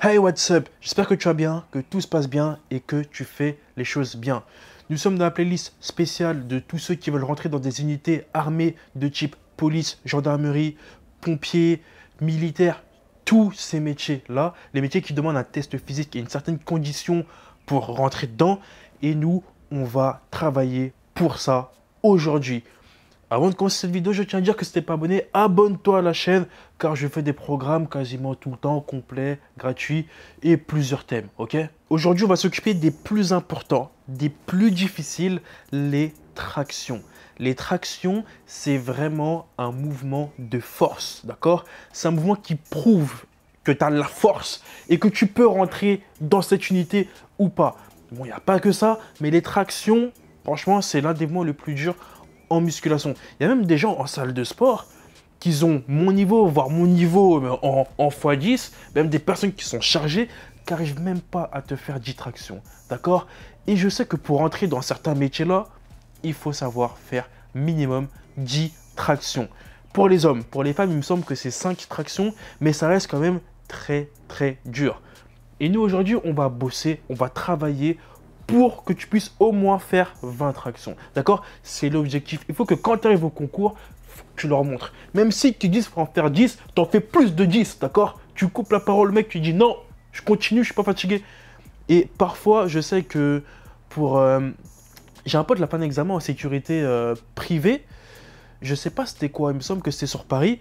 Hey, what's up? J'espère que tu vas bien, que tout se passe bien et que tu fais les choses bien. Nous sommes dans la playlist spéciale de tous ceux qui veulent rentrer dans des unités armées de type police, gendarmerie, pompiers, militaires, tous ces métiers-là, les métiers qui demandent un test physique et une certaine condition pour rentrer dedans. Et nous, on va travailler pour ça aujourd'hui. Avant de commencer cette vidéo, je tiens à dire que si t'es pas abonné, abonne-toi à la chaîne car je fais des programmes quasiment tout le temps, complets, gratuits et plusieurs thèmes, ok Aujourd'hui, on va s'occuper des plus importants, des plus difficiles, les tractions. Les tractions, c'est vraiment un mouvement de force, d'accord C'est un mouvement qui prouve que tu as la force et que tu peux rentrer dans cette unité ou pas. Bon, il n'y a pas que ça, mais les tractions, franchement, c'est l'un des mouvements le plus durs en musculation. Il y a même des gens en salle de sport qui ont mon niveau, voire mon niveau en, x10, même des personnes qui sont chargées, qui n'arrivent même pas à te faire 10 tractions. D'accord Et je sais que pour entrer dans certains métiers-là, il faut savoir faire minimum 10 tractions. Pour les hommes, pour les femmes, il me semble que c'est 5 tractions, mais ça reste quand même très très dur. Et nous aujourd'hui, on va bosser, on va travailler pour que tu puisses au moins faire 20 tractions. D'accord C'est l'objectif. Il faut que quand tu arrives au concours, tu leur montres. Même si tu dis pour en faire 10, t'en fais plus de 10, d'accord Tu coupes la parole, mec, tu dis non, je continue, je suis pas fatigué. Et parfois, je sais que pour. Euh, j'ai un pote, de la fin en sécurité euh, privée. Je sais pas c'était quoi, il me semble que c'était sur Paris.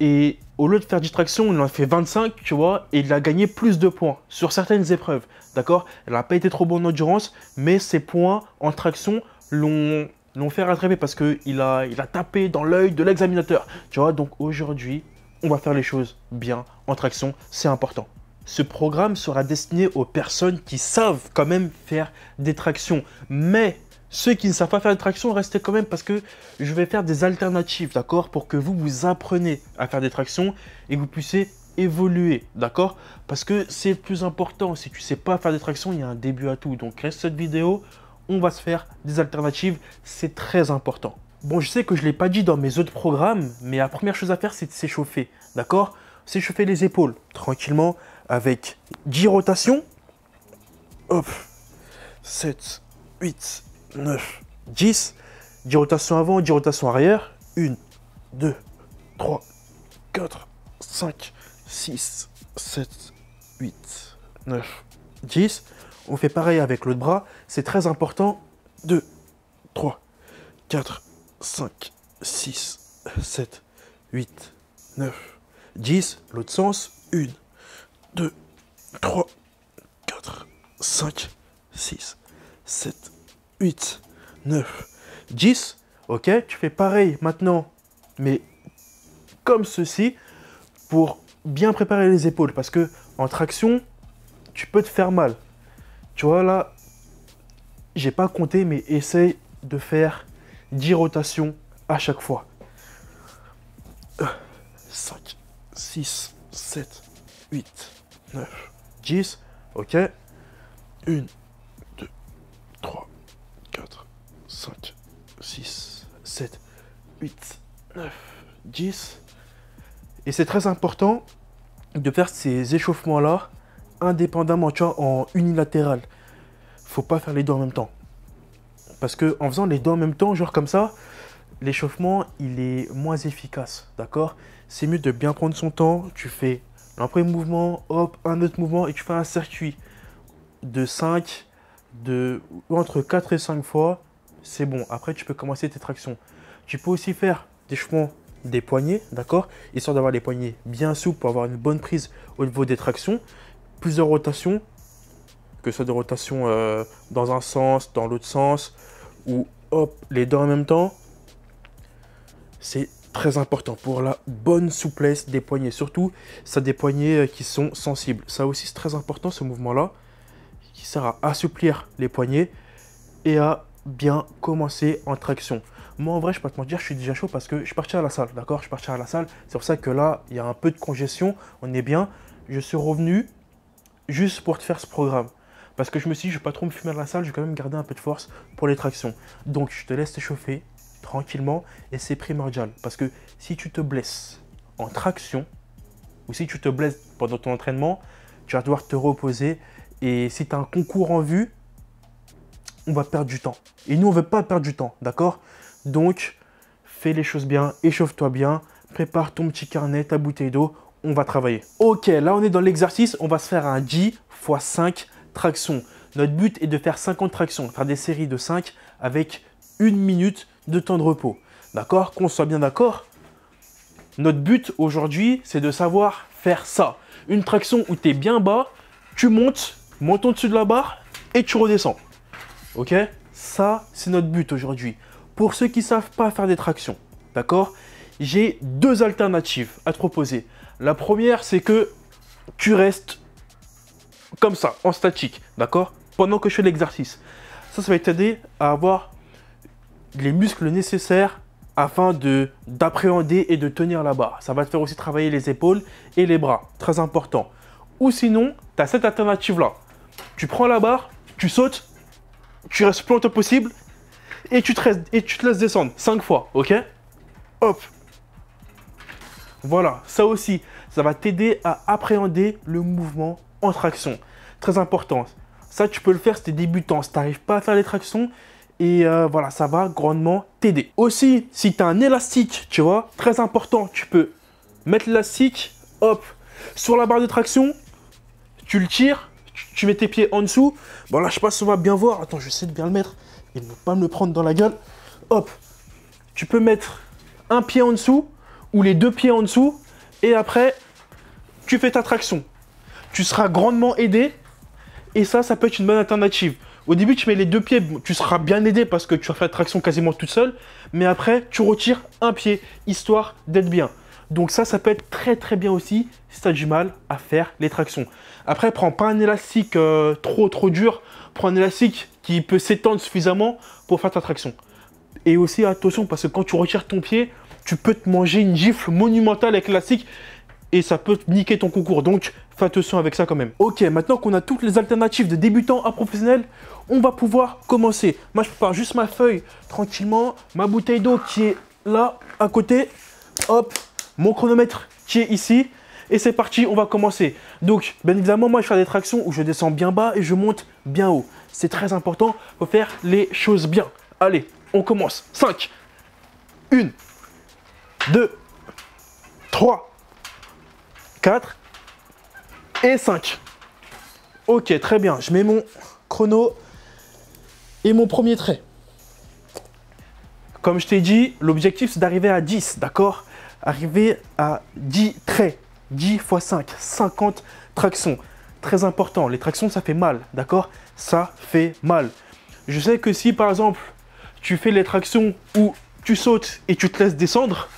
Et au lieu de faire distraction, il en a fait 25, tu vois, et il a gagné plus de points sur certaines épreuves. D'accord Elle n'a pas été trop bonne en endurance, mais ses points en traction l'ont fait rattraper parce qu'il a, il a tapé dans l'œil de l'examinateur. Tu vois, donc aujourd'hui, on va faire les choses bien en traction, c'est important. Ce programme sera destiné aux personnes qui savent quand même faire des tractions, mais ceux qui ne savent pas faire de tractions, restez quand même parce que je vais faire des alternatives, d'accord Pour que vous vous appreniez à faire des tractions et que vous puissiez évoluer, d'accord Parce que c'est plus important. Si tu sais pas faire des tractions, il y a un début à tout. Donc, reste cette vidéo, on va se faire des alternatives. C'est très important. Bon, je sais que je ne l'ai pas dit dans mes autres programmes, mais la première chose à faire, c'est de s'échauffer, d'accord S'échauffer les épaules, tranquillement, avec 10 rotations. Hop, 7, 8, 9, 10, 10 rotations avant, 10 rotations arrière, 1, 2, 3, 4, 5, 6, 7, 8, 9, 10. On fait pareil avec l'autre bras, c'est très important. 2, 3, 4, 5, 6, 7, 8, 9, 10. L'autre sens, 1, 2, 3, 4, 5, 6, 7, 8, 8, 9, 10. Ok, tu fais pareil maintenant, mais comme ceci, pour bien préparer les épaules. Parce que en traction, tu peux te faire mal. Tu vois là, j'ai pas compté, mais essaye de faire 10 rotations à chaque fois. 5, 6, 7, 8, 9, 10. Ok. 1, 6, 7, 8, 9, 10. Et c'est très important de faire ces échauffements-là indépendamment, tu vois, en unilatéral. Faut pas faire les deux en même temps. Parce que en faisant les deux en même temps, genre comme ça, l'échauffement, il est moins efficace, d'accord C'est mieux de bien prendre son temps, tu fais un premier mouvement, hop, un autre mouvement, et tu fais un circuit de 5, de, entre 4 et 5 fois, c'est bon. Après, tu peux commencer tes tractions. Tu peux aussi faire des chevaux des poignets, d'accord Histoire d'avoir les poignets bien souples pour avoir une bonne prise au niveau des tractions. Plusieurs rotations, que ce soit des rotations euh, dans un sens, dans l'autre sens, ou hop, les deux en même temps. C'est très important pour la bonne souplesse des poignets. Surtout, ça des poignets euh, qui sont sensibles. Ça aussi, c'est très important ce mouvement-là, qui sert à assouplir les poignets et à bien commencer en traction. Moi, en vrai, je peux te mentir, je suis déjà chaud parce que je suis parti à la salle, d'accord Je suis parti à la salle. C'est pour ça que là, il y a un peu de congestion. On est bien. Je suis revenu juste pour te faire ce programme. Parce que je me suis dit, je ne vais pas trop me fumer à la salle, je vais quand même garder un peu de force pour les tractions. Donc, je te laisse chauffer tranquillement et c'est primordial. Parce que si tu te blesses en traction ou si tu te blesses pendant ton entraînement, tu vas devoir te reposer. Et si tu as un concours en vue, on va perdre du temps. Et nous, on ne veut pas perdre du temps, d'accord Donc, fais les choses bien, échauffe-toi bien, prépare ton petit carnet, ta bouteille d'eau, on va travailler. Ok, là on est dans l'exercice, on va se faire un 10 x 5 tractions. Notre but est de faire 50 tractions, faire des séries de 5 avec une minute de temps de repos. D'accord Qu'on soit bien d'accord Notre but aujourd'hui, c'est de savoir faire ça. Une traction où tu es bien bas, tu montes, montes au-dessus de la barre et tu redescends. Ok Ça, c'est notre but aujourd'hui. Pour ceux qui ne savent pas faire des tractions, d'accord J'ai deux alternatives à te proposer. La première, c'est que tu restes comme ça, en statique, d'accord Pendant que je fais l'exercice. Ça, ça va t'aider à avoir les muscles nécessaires afin d'appréhender et de tenir la barre. Ça va te faire aussi travailler les épaules et les bras, très important. Ou sinon, tu as cette alternative-là. Tu prends la barre, tu sautes tu restes le plus longtemps possible et tu te, laisses descendre 5 fois, ok Hop Voilà, ça aussi, ça va t'aider à appréhender le mouvement en traction. Très important. Ça, tu peux le faire si tu es débutant, si tu n'arrives pas à faire les tractions. Et euh, voilà, ça va grandement t'aider. Aussi, si tu as un élastique, tu vois, très important, tu peux mettre l'élastique, hop, sur la barre de traction, tu le tires, tu mets tes pieds en dessous. Bon, là, je sais pas si on va bien voir. Attends, je sais de bien le mettre et de ne pas me le prendre dans la gueule. Hop, tu peux mettre un pied en dessous ou les deux pieds en dessous et après, tu fais ta traction. Tu seras grandement aidé et ça, ça peut être une bonne alternative. Au début, tu mets les deux pieds, tu seras bien aidé parce que tu as fait la traction quasiment toute seule, mais après, tu retires un pied, histoire d'être bien. Donc ça, ça peut être très très bien aussi si tu as du mal à faire les tractions. Après, prends pas un élastique euh, trop trop dur, prends un élastique qui peut s'étendre suffisamment pour faire ta traction. Et aussi attention parce que quand tu retires ton pied, tu peux te manger une gifle monumentale avec l'élastique et ça peut niquer ton concours. Donc fais attention avec ça quand même. Ok, maintenant qu'on a toutes les alternatives de débutant à professionnel, on va pouvoir commencer. Moi, je prépare juste ma feuille tranquillement, ma bouteille d'eau qui est là à côté. Hop, mon chronomètre qui est ici. Et c'est parti, on va commencer. Donc, bien évidemment, moi, je fais des tractions où je descends bien bas et je monte bien haut. C'est très important, pour faire les choses bien. Allez, on commence. 5, 1, 2, 3, 4 et 5. Ok, très bien. Je mets mon chrono et mon premier trait. Comme je t'ai dit, l'objectif, c'est d'arriver à 10, d'accord arriver à 10 traits, 10 x 5, 50 tractions. Très important, les tractions, ça fait mal, d'accord Ça fait mal. Je sais que si, par exemple, tu fais les tractions où tu sautes et tu te laisses descendre,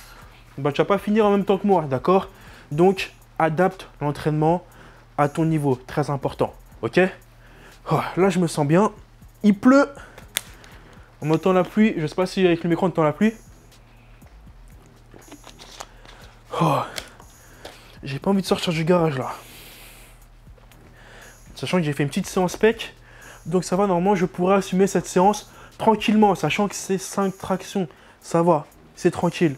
bah, tu vas pas finir en même temps que moi, d'accord Donc, adapte l'entraînement à ton niveau, très important, ok oh, Là, je me sens bien. Il pleut. On entend la pluie. Je sais pas si avec le micro, on entend la pluie. Oh, j'ai pas envie de sortir du garage là. Sachant que j'ai fait une petite séance pec, donc ça va, normalement je pourrais assumer cette séance tranquillement, sachant que c'est 5 tractions. Ça va, c'est tranquille.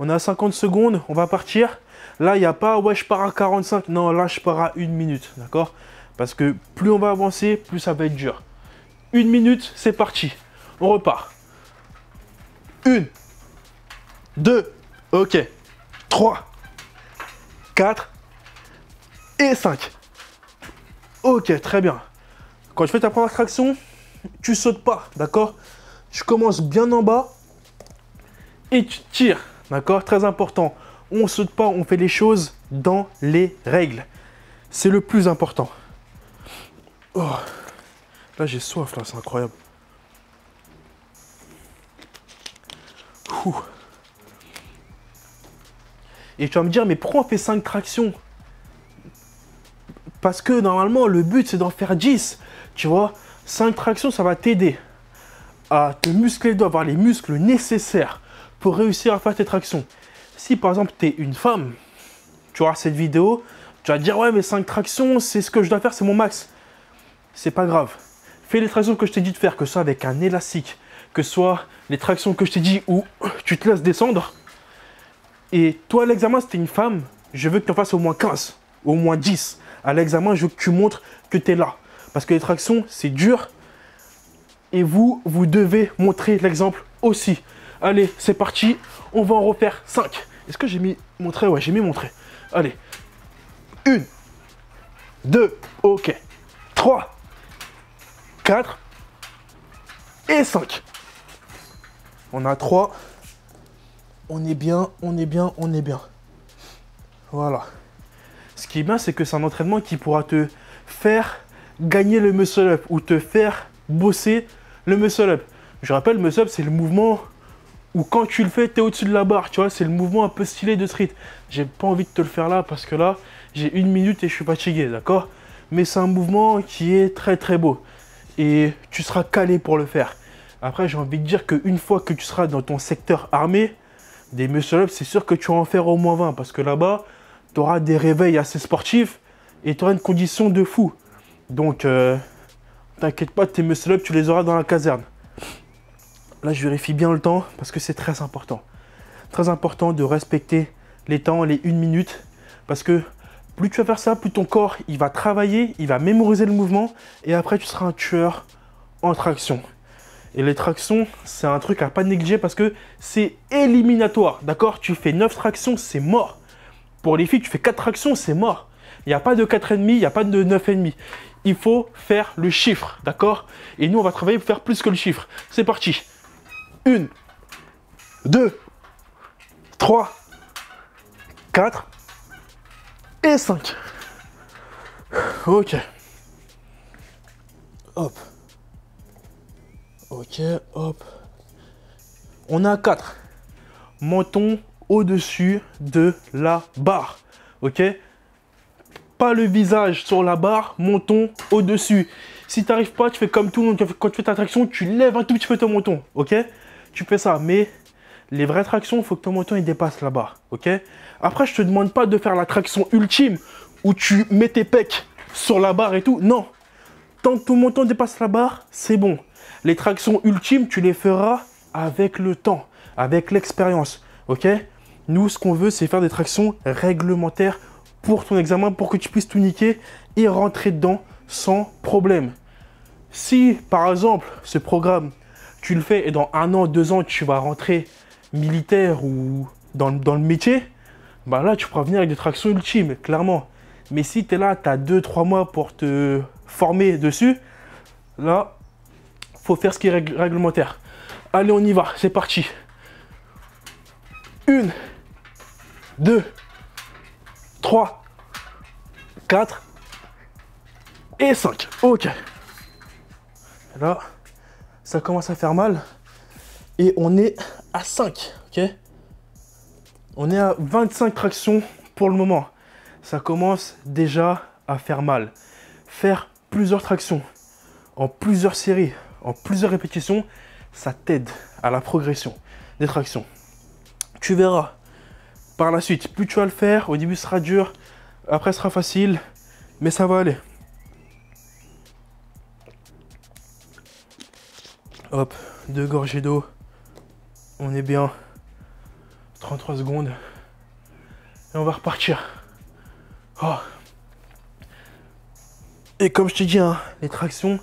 On a 50 secondes, on va partir. Là, il n'y a pas, ouais, je pars à 45. Non, là, je pars à 1 minute, d'accord Parce que plus on va avancer, plus ça va être dur. Une minute, c'est parti. On repart. Une, 2, ok. 3, 4 et 5. Ok, très bien. Quand tu fais ta première traction, tu sautes pas, d'accord Tu commences bien en bas et tu tires, d'accord Très important. On saute pas, on fait les choses dans les règles. C'est le plus important. Oh. Là, j'ai soif, là, c'est incroyable. Et tu vas me dire, mais pourquoi on fait 5 tractions Parce que normalement, le but, c'est d'en faire 10. Tu vois, 5 tractions, ça va t'aider à te muscler, d'avoir avoir les muscles nécessaires pour réussir à faire tes tractions. Si par exemple, tu es une femme, tu vois cette vidéo, tu vas te dire, ouais, mais 5 tractions, c'est ce que je dois faire, c'est mon max. C'est pas grave. Fais les tractions que je t'ai dit de faire, que ce soit avec un élastique, que ce soit les tractions que je t'ai dit où tu te laisses descendre, et toi, à l'examen, si t'es une femme, je veux que tu en fasses au moins 15, au moins 10. À l'examen, je veux que tu montres que tu es là. Parce que les tractions, c'est dur. Et vous, vous devez montrer l'exemple aussi. Allez, c'est parti. On va en refaire 5. Est-ce que j'ai mis montrer Ouais, j'ai mis montrer. Allez. 1, 2, ok. 3, 4 et 5. On a 3, on est bien, on est bien, on est bien. Voilà. Ce qui est bien, c'est que c'est un entraînement qui pourra te faire gagner le muscle-up ou te faire bosser le muscle-up. Je rappelle, le muscle-up, c'est le mouvement où quand tu le fais, tu es au-dessus de la barre, tu vois, c'est le mouvement un peu stylé de street. J'ai pas envie de te le faire là parce que là, j'ai une minute et je suis fatigué, d'accord Mais c'est un mouvement qui est très très beau et tu seras calé pour le faire. Après, j'ai envie de dire qu'une fois que tu seras dans ton secteur armé, des muscle-ups, c'est sûr que tu vas en faire au moins 20 parce que là-bas, tu auras des réveils assez sportifs et tu auras une condition de fou. Donc, euh, t'inquiète pas, tes muscle-ups, tu les auras dans la caserne. Là, je vérifie bien le temps parce que c'est très important. Très important de respecter les temps, les 1 minute parce que plus tu vas faire ça, plus ton corps il va travailler, il va mémoriser le mouvement et après tu seras un tueur en traction. Et les tractions, c'est un truc à pas négliger parce que c'est éliminatoire, d'accord Tu fais 9 tractions, c'est mort. Pour les filles, tu fais 4 tractions, c'est mort. Il n'y a pas de 4,5, il n'y a pas de 9,5. Il faut faire le chiffre, d'accord Et nous, on va travailler pour faire plus que le chiffre. C'est parti. 1, 2, 3, 4 et 5. Ok. Hop. Ok, hop. On a 4. Menton au-dessus de la barre. Ok Pas le visage sur la barre, menton au-dessus. Si tu n'arrives pas, tu fais comme tout le monde. Quand tu fais ta traction, tu lèves un tout petit peu ton menton. Ok Tu fais ça. Mais les vraies tractions, il faut que ton menton il dépasse la barre. Ok Après, je te demande pas de faire la traction ultime où tu mets tes pecs sur la barre et tout. Non. Tant que ton menton dépasse la barre, c'est bon. Les tractions ultimes, tu les feras avec le temps, avec l'expérience. Ok Nous, ce qu'on veut, c'est faire des tractions réglementaires pour ton examen, pour que tu puisses tout niquer et rentrer dedans sans problème. Si, par exemple, ce programme, tu le fais et dans un an, deux ans, tu vas rentrer militaire ou dans, le métier, bah là, tu pourras venir avec des tractions ultimes, clairement. Mais si tu es là, tu as deux, trois mois pour te former dessus, là, faut faire ce qui est réglementaire. Allez, on y va, c'est parti. Une, deux, trois, quatre et cinq. Ok. Là, ça commence à faire mal. Et on est à 5, ok On est à 25 tractions pour le moment. Ça commence déjà à faire mal. Faire plusieurs tractions en plusieurs séries en plusieurs répétitions, ça t'aide à la progression des tractions. Tu verras par la suite, plus tu vas le faire, au début sera dur, après sera facile, mais ça va aller. Hop, deux gorgées d'eau. On est bien. 33 secondes. Et on va repartir. Oh. Et comme je te dis, hein, les tractions,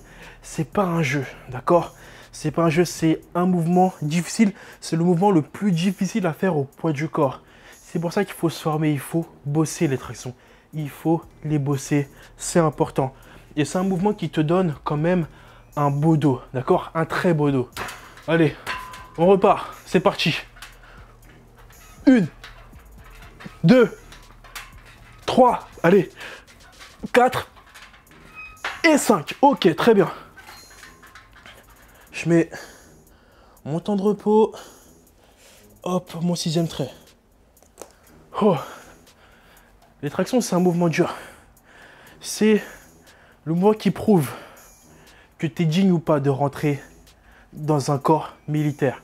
c'est pas un jeu, d'accord C'est pas un jeu, c'est un mouvement difficile. C'est le mouvement le plus difficile à faire au poids du corps. C'est pour ça qu'il faut se former, il faut bosser les tractions. Il faut les bosser, c'est important. Et c'est un mouvement qui te donne quand même un beau dos, d'accord Un très beau dos. Allez, on repart, c'est parti. Une, deux, trois, allez, quatre et cinq. Ok, très bien. Je mets mon temps de repos. Hop, mon sixième trait. Oh. Les tractions, c'est un mouvement dur. C'est le mouvement qui prouve que tu es digne ou pas de rentrer dans un corps militaire.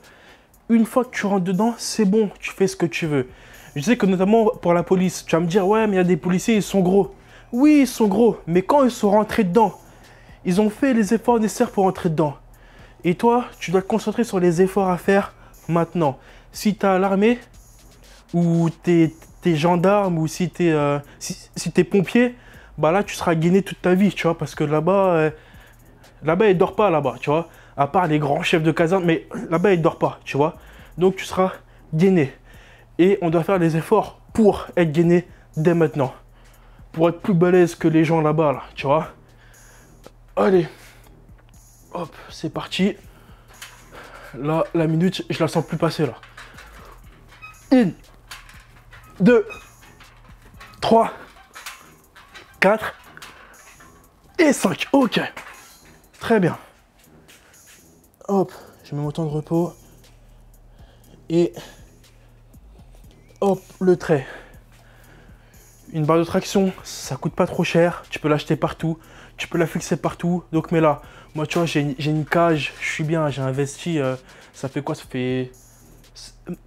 Une fois que tu rentres dedans, c'est bon, tu fais ce que tu veux. Je sais que notamment pour la police, tu vas me dire, ouais, mais il y a des policiers, ils sont gros. Oui, ils sont gros, mais quand ils sont rentrés dedans, ils ont fait les efforts nécessaires pour rentrer dedans. Et toi, tu dois te concentrer sur les efforts à faire maintenant. Si tu as l'armée, ou t'es gendarmes, ou si t'es euh, si, pompier, bah là, tu seras gainé toute ta vie, tu vois, parce que là-bas, euh, là-bas, ils dort pas, là-bas, tu vois. À part les grands chefs de caserne, mais là-bas, ils dort pas, tu vois. Donc, tu seras gainé. Et on doit faire des efforts pour être gainé dès maintenant. Pour être plus balèze que les gens là-bas, là, tu vois. Allez Hop, c'est parti. Là, la minute, je la sens plus passer là. Une, deux, trois, quatre et cinq. Ok. Très bien. Hop, je mets mon temps de repos. Et hop, le trait. Une barre de traction, ça coûte pas trop cher. Tu peux l'acheter partout tu peux la fixer partout. Donc, mais là, moi, tu vois, j'ai une cage, je suis bien, j'ai investi. Euh, ça fait quoi Ça fait.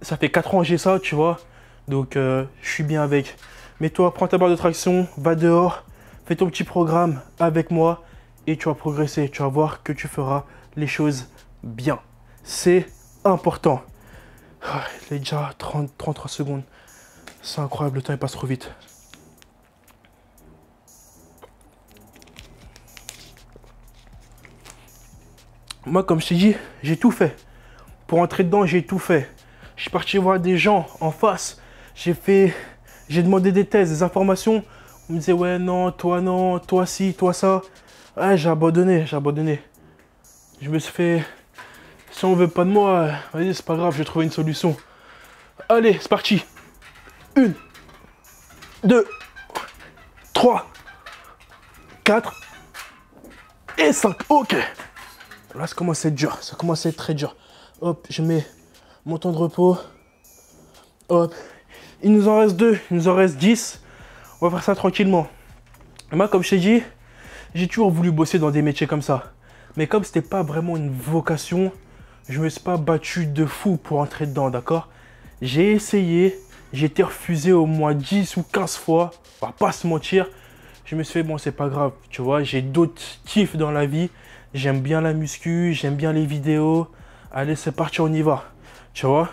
Ça fait 4 ans que j'ai ça, tu vois. Donc, euh, je suis bien avec. Mais toi, prends ta barre de traction, va dehors, fais ton petit programme avec moi et tu vas progresser. Tu vas voir que tu feras les choses bien. C'est important. Ah, il est déjà 30, 33 secondes. C'est incroyable, le temps il passe trop vite. moi, comme je t'ai dit, j'ai tout fait. Pour entrer dedans, j'ai tout fait. Je suis parti voir des gens en face. J'ai fait, j'ai demandé des thèses, des informations. On me disait, ouais, non, toi, non, toi, si, toi, ça. Ouais, j'ai abandonné, j'ai abandonné. Je me suis fait, si on veut pas de moi, c'est pas grave, j'ai trouvé une solution. Allez, c'est parti. Une, deux, trois, quatre et cinq. Ok. Là, ça commence à être dur. Ça commence à être très dur. Hop, je mets mon temps de repos. Hop. Il nous en reste deux. Il nous en reste dix. On va faire ça tranquillement. moi, comme je t'ai dit, j'ai toujours voulu bosser dans des métiers comme ça. Mais comme c'était pas vraiment une vocation, je me suis pas battu de fou pour entrer dedans, d'accord J'ai essayé, j'ai été refusé au moins 10 ou 15 fois, on va pas se mentir. Je me suis fait, bon, c'est pas grave, tu vois, j'ai d'autres kiffs dans la vie j'aime bien la muscu, j'aime bien les vidéos. Allez, c'est parti, on y va. Tu vois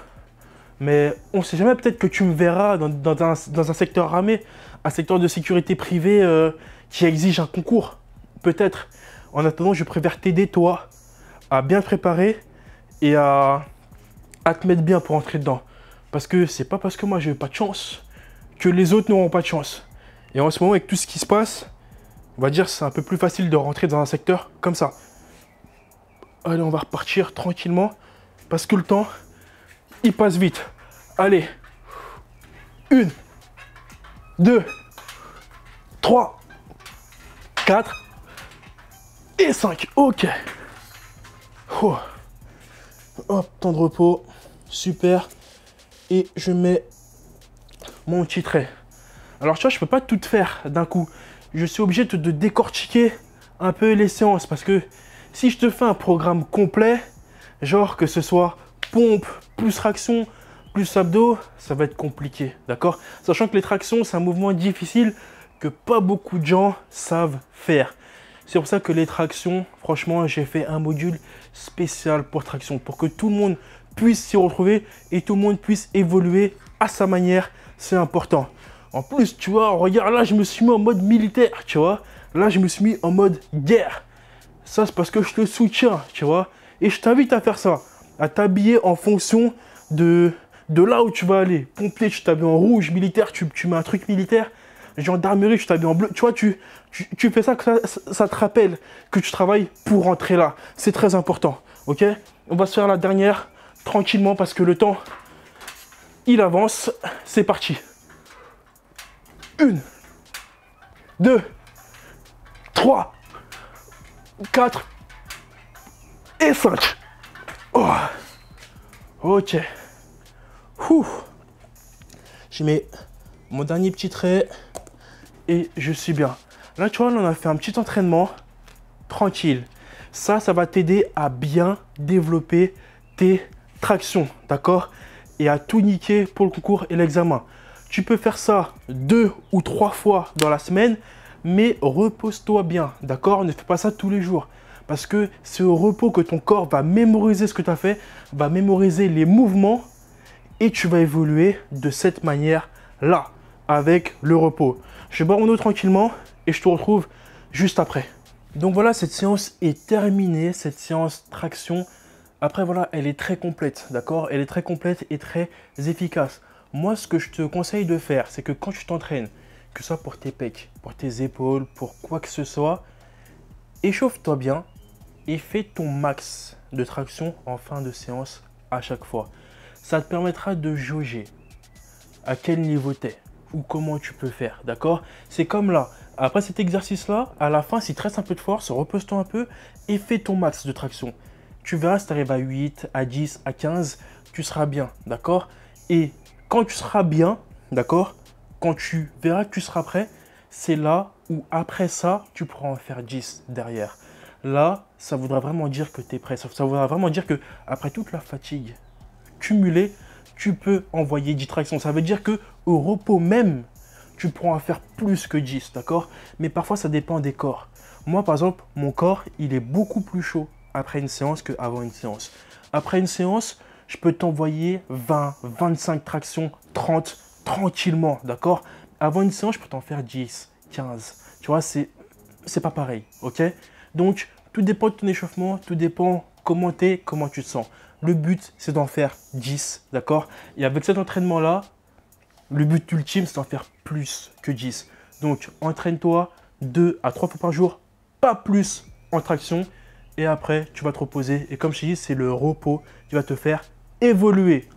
mais on sait jamais, peut-être que tu me verras dans, un, secteur ramé, un secteur de sécurité privée euh, qui exige un concours. Peut-être. En attendant, je préfère t'aider, toi, à bien te préparer et à, te mettre bien pour entrer dedans. Parce que c'est pas parce que moi j'ai pas de chance que les autres n'auront pas de chance. Et en ce moment, avec tout ce qui se passe, on va dire c'est un peu plus facile de rentrer dans un secteur comme ça. Allez, on va repartir tranquillement parce que le temps, il passe vite. Allez, une, deux, trois, quatre et cinq. Ok. Hop, temps de repos. Super. Et je mets mon petit trait. Alors tu vois, je peux pas tout faire d'un coup je suis obligé de, décortiquer un peu les séances parce que si je te fais un programme complet, genre que ce soit pompe plus traction plus abdos, ça va être compliqué, d'accord Sachant que les tractions, c'est un mouvement difficile que pas beaucoup de gens savent faire. C'est pour ça que les tractions, franchement, j'ai fait un module spécial pour traction, pour que tout le monde puisse s'y retrouver et tout le monde puisse évoluer à sa manière, c'est important. En plus, tu vois, regarde, là, je me suis mis en mode militaire, tu vois. Là, je me suis mis en mode guerre. Ça, c'est parce que je te soutiens, tu vois. Et je t'invite à faire ça, à t'habiller en fonction de, de là où tu vas aller. Pompier, tu t'habilles en rouge, militaire, tu, mets un truc militaire. Gendarmerie, tu t'habilles en bleu. Tu vois, tu, fais ça, que ça, te rappelle que tu travailles pour rentrer là. C'est très important, ok On va se faire la dernière tranquillement parce que le temps, il avance. C'est parti. 1, 2, 3, 4 et 5. Oh. Ok. Ouh. Je mets mon dernier petit trait et je suis bien. Là, tu vois, on a fait un petit entraînement tranquille. Ça, ça va t'aider à bien développer tes tractions, d'accord Et à tout niquer pour le concours et l'examen. Tu peux faire ça deux ou trois fois dans la semaine, mais repose-toi bien, d'accord Ne fais pas ça tous les jours. Parce que c'est au repos que ton corps va mémoriser ce que tu as fait, va mémoriser les mouvements, et tu vas évoluer de cette manière-là, avec le repos. Je vais boire mon eau tranquillement, et je te retrouve juste après. Donc voilà, cette séance est terminée, cette séance traction. Après voilà, elle est très complète, d'accord Elle est très complète et très efficace. Moi, ce que je te conseille de faire, c'est que quand tu t'entraînes, que ce soit pour tes pecs, pour tes épaules, pour quoi que ce soit, échauffe-toi bien et fais ton max de traction en fin de séance à chaque fois. Ça te permettra de jauger à quel niveau tu es ou comment tu peux faire, d'accord C'est comme là, après cet exercice-là, à la fin, si tu restes un peu de force, repose-toi un peu et fais ton max de traction. Tu verras si tu arrives à 8, à 10, à 15, tu seras bien, d'accord Et quand tu seras bien, d'accord Quand tu verras que tu seras prêt, c'est là où après ça, tu pourras en faire 10 derrière. Là, ça voudra vraiment dire que tu es prêt. Ça, voudra vraiment dire que après toute la fatigue cumulée, tu peux envoyer 10 tractions. Ça veut dire que au repos même, tu pourras en faire plus que 10, d'accord Mais parfois, ça dépend des corps. Moi, par exemple, mon corps, il est beaucoup plus chaud après une séance qu'avant une séance. Après une séance, je peux t'envoyer 20, 25 tractions, 30 tranquillement, d'accord Avant une séance, je peux t'en faire 10, 15. Tu vois, c'est c'est pas pareil, ok Donc, tout dépend de ton échauffement, tout dépend comment es, comment tu te sens. Le but, c'est d'en faire 10, d'accord Et avec cet entraînement-là, le but ultime, c'est d'en faire plus que 10. Donc, entraîne-toi 2 à 3 fois par jour, pas plus en traction. Et après, tu vas te reposer. Et comme je te dis, c'est le repos qui va te faire évoluer.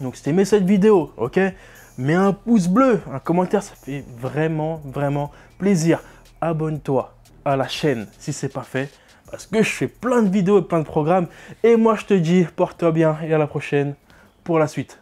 Donc si t'aimais cette vidéo, ok Mets un pouce bleu, un commentaire, ça fait vraiment, vraiment plaisir. Abonne-toi à la chaîne si c'est pas fait, parce que je fais plein de vidéos et plein de programmes. Et moi je te dis, porte-toi bien et à la prochaine pour la suite.